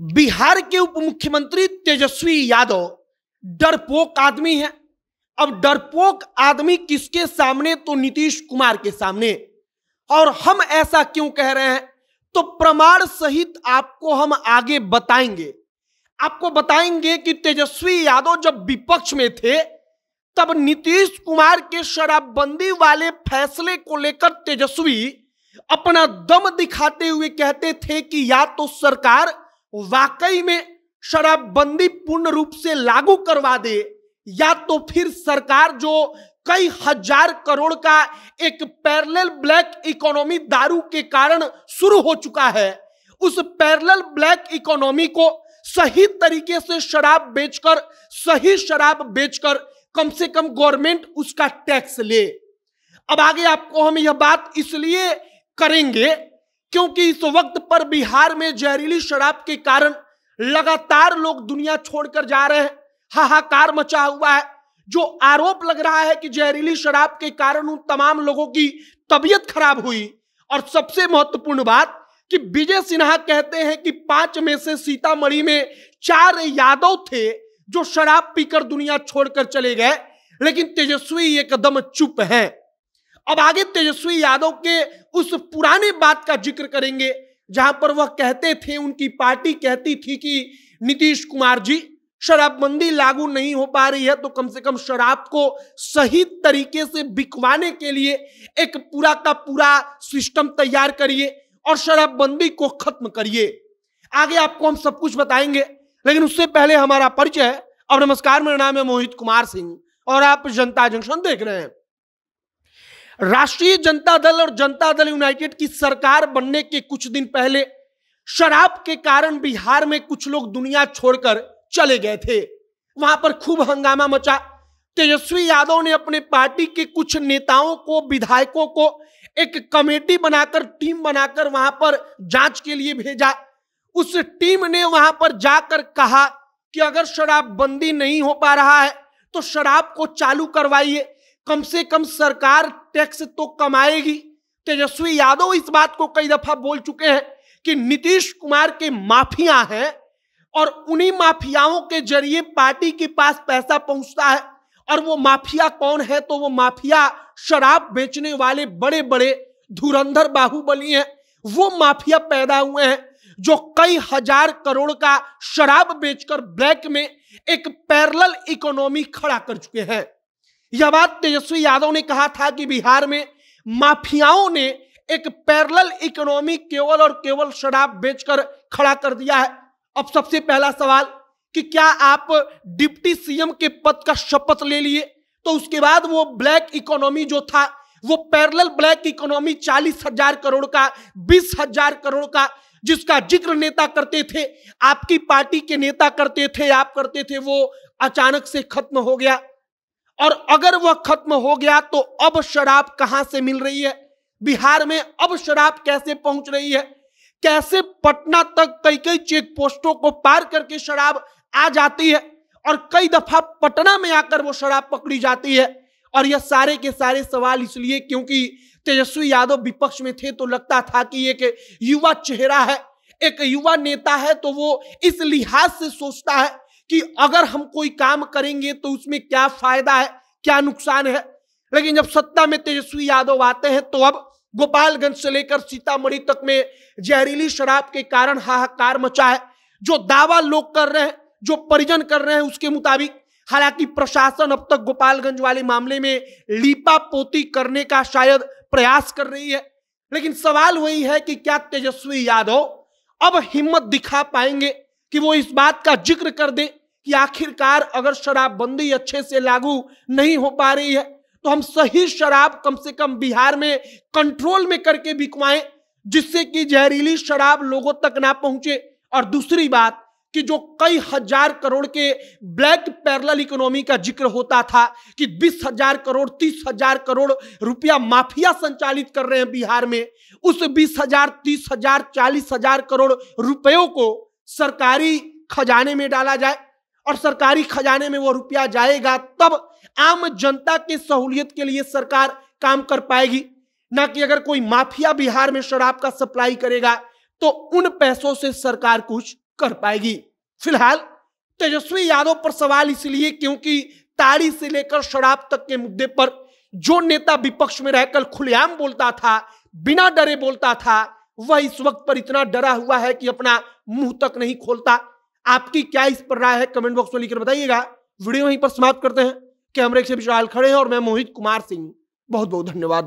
बिहार के उप मुख्यमंत्री तेजस्वी यादव डरपोक आदमी है अब डरपोक आदमी किसके सामने तो नीतीश कुमार के सामने और हम ऐसा क्यों कह रहे हैं तो प्रमाण सहित आपको हम आगे बताएंगे आपको बताएंगे कि तेजस्वी यादव जब विपक्ष में थे तब नीतीश कुमार के शराबबंदी वाले फैसले को लेकर तेजस्वी अपना दम दिखाते हुए कहते थे कि या तो सरकार वाकई में शराबबंदी पूर्ण रूप से लागू करवा दे या तो फिर सरकार जो कई हजार करोड़ का एक पैरेलल ब्लैक इकोनॉमी दारू के कारण शुरू हो चुका है उस पैरेलल ब्लैक इकोनॉमी को सही तरीके से शराब बेचकर सही शराब बेचकर कम से कम गवर्नमेंट उसका टैक्स ले अब आगे आपको हम यह बात इसलिए करेंगे क्योंकि इस वक्त पर बिहार में जहरीली शराब के कारण लगातार लोग दुनिया छोड़कर जा रहे हैं हाहाकार मचा हुआ है जो आरोप लग रहा है कि जहरीली शराब के कारण उन तमाम लोगों की तबीयत खराब हुई और सबसे महत्वपूर्ण बात कि विजय सिन्हा कहते हैं कि पांच में से सीतामढ़ी में चार यादव थे जो शराब पीकर दुनिया छोड़कर चले गए लेकिन तेजस्वी एकदम चुप हैं अब आगे तेजस्वी यादव के उस पुराने बात का जिक्र करेंगे जहां पर वह कहते थे उनकी पार्टी कहती थी कि नीतीश कुमार जी शराबबंदी लागू नहीं हो पा रही है तो कम से कम शराब को सही तरीके से बिकवाने के लिए एक पूरा का पूरा सिस्टम तैयार करिए और शराबबंदी को खत्म करिए आगे आपको हम सब कुछ बताएंगे लेकिन उससे पहले हमारा परिचय है और नमस्कार मेरा नाम है मोहित कुमार सिंह और आप जनता जंक्शन देख रहे हैं राष्ट्रीय जनता दल और जनता दल यूनाइटेड की सरकार बनने के कुछ दिन पहले शराब के कारण बिहार में कुछ लोग दुनिया छोड़कर चले गए थे वहां पर खूब हंगामा मचा तेजस्वी यादव ने अपने पार्टी के कुछ नेताओं को विधायकों को एक कमेटी बनाकर टीम बनाकर वहां पर जांच के लिए भेजा उस टीम ने वहां पर जाकर कहा कि अगर शराबबंदी नहीं हो पा रहा है तो शराब को चालू करवाइए कम से कम सरकार टैक्स तो कमाएगी तेजस्वी यादव इस बात को कई दफा बोल चुके हैं कि नीतीश कुमार के माफिया हैं और उन्हीं माफियाओं के जरिए पार्टी के पास पैसा पहुंचता है और वो माफिया कौन है तो वो माफिया शराब बेचने वाले बड़े बड़े धुरंधर बाहुबली हैं वो माफिया पैदा हुए हैं जो कई हजार करोड़ का शराब बेचकर ब्लैक में एक पैरल इकोनॉमी खड़ा कर चुके हैं यह बात तेजस्वी तो यादव ने कहा था कि बिहार में माफियाओं ने एक पैरल इकोनॉमी केवल और केवल शराब बेचकर खड़ा कर दिया है अब सबसे पहला सवाल कि क्या आप डिप्टी सीएम के पद का शपथ ले लिए तो उसके बाद वो ब्लैक इकोनॉमी जो था वो पैरल ब्लैक इकोनॉमी चालीस हजार करोड़ का बीस हजार करोड़ का जिसका जिक्र नेता करते थे आपकी पार्टी के नेता करते थे आप करते थे वो अचानक से खत्म हो गया और अगर वह खत्म हो गया तो अब शराब कहां से मिल रही है बिहार में अब शराब कैसे पहुंच रही है कैसे पटना तक कई कई चेक पोस्टों को पार करके शराब आ जाती है और कई दफा पटना में आकर वो शराब पकड़ी जाती है और यह सारे के सारे सवाल इसलिए क्योंकि तेजस्वी यादव विपक्ष में थे तो लगता था कि एक युवा चेहरा है एक युवा नेता है तो वो इस लिहाज से सोचता है कि अगर हम कोई काम करेंगे तो उसमें क्या फायदा है क्या नुकसान है लेकिन जब सत्ता में तेजस्वी यादव आते हैं तो अब गोपालगंज से लेकर सीतामढ़ी तक में जहरीली शराब के कारण हाहाकार मचा है जो दावा लोग कर रहे हैं जो परिजन कर रहे हैं उसके मुताबिक हालांकि प्रशासन अब तक गोपालगंज वाले मामले में लीपा पोती करने का शायद प्रयास कर रही है लेकिन सवाल वही है कि क्या तेजस्वी यादव अब हिम्मत दिखा पाएंगे कि वो इस बात का जिक्र कर दे कि आखिरकार अगर शराबबंदी अच्छे से लागू नहीं हो पा रही है तो हम सही शराब कम से कम बिहार में कंट्रोल में करके बिकवाएं जिससे कि जहरीली शराब लोगों तक ना पहुंचे और दूसरी बात कि जो कई हजार करोड़ के ब्लैक पैरल इकोनॉमी का जिक्र होता था कि बीस हजार करोड़ तीस हजार करोड़ रुपया माफिया संचालित कर रहे हैं बिहार में उस बीस हजार तीस हजार चालीस हजार करोड़ रुपयों को सरकारी खजाने में डाला जाए और सरकारी खजाने में वो रुपया जाएगा तब आम जनता की सहूलियत के लिए सरकार काम कर पाएगी ना कि अगर कोई माफिया बिहार में शराब का सप्लाई करेगा तो उन पैसों से सरकार कुछ कर पाएगी फिलहाल तेजस्वी यादव पर सवाल इसलिए क्योंकि ताड़ी से लेकर शराब तक के मुद्दे पर जो नेता विपक्ष में रहकर खुलेआम बोलता था बिना डरे बोलता था वह इस वक्त पर इतना डरा हुआ है कि अपना मुंह तक नहीं खोलता आपकी क्या इस पर राय है कमेंट बॉक्स में लिखकर बताइएगा वीडियो यहीं पर समाप्त करते हैं कैमरे से विशाल खड़े हैं और मैं मोहित कुमार सिंह बहुत बहुत धन्यवाद